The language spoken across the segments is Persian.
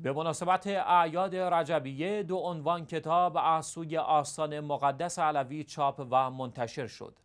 به مناسبت اعیاد رجبیه دو عنوان کتاب از سوی آستان مقدس علوی چاپ و منتشر شد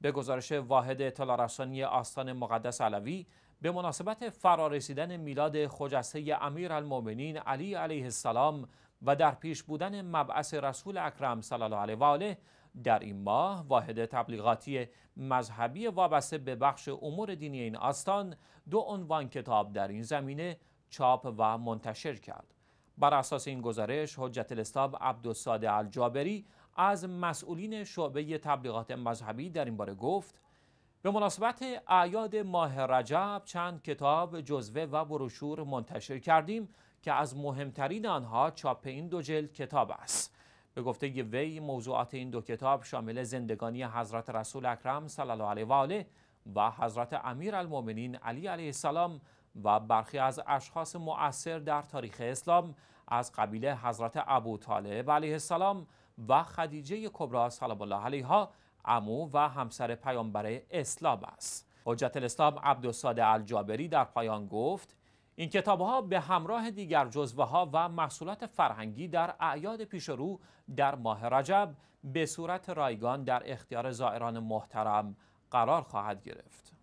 به گزارش واحد اطلاع آستان مقدس علوی به مناسبت فرارسیدن میلاد خجسته امیرالمؤمنین علی علیه السلام و در پیش بودن مبعث رسول اکرم صلی الله علیه و آله در این ماه واحد تبلیغاتی مذهبی وابسته به بخش امور دینی این آستان دو عنوان کتاب در این زمینه چاپ و منتشر کرد بر اساس این گزارش حجت الاسلام عبدالصادق الجابری از مسئولین شعبه تبلیغات مذهبی در این باره گفت به مناسبت اعیاد ماه رجب چند کتاب جزوه و بروشور منتشر کردیم که از مهمترین آنها چاپ این دو جلد کتاب است به گفته وی موضوعات این دو کتاب شامل زندگانی حضرت رسول اکرم صلی الله علیه و آله و حضرت امیر المومنین علی علیه السلام و برخی از اشخاص مؤثر در تاریخ اسلام از قبیل حضرت ابو طالب علیه السلام و خدیجه کبرا سلام الله علیها امو و همسر پیامبر اسلام است حجت الاسلام عبدالصاده الجابری در پایان گفت این کتاب ها به همراه دیگر جزوه ها و محصولات فرهنگی در اعیاد پیش رو در ماه رجب به صورت رایگان در اختیار زائران محترم قرار خواهد گرفت.